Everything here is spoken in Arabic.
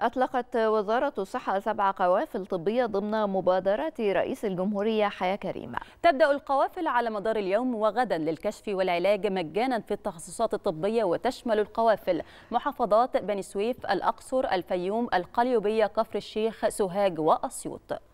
أطلقت وزارة الصحة سبع قوافل طبية ضمن مبادرة رئيس الجمهورية حياة كريمة تبدأ القوافل على مدار اليوم وغدا للكشف والعلاج مجانا في التخصصات الطبية وتشمل القوافل محافظات بني سويف الأقصر الفيوم القليوبية كفر الشيخ سوهاج وأسيوط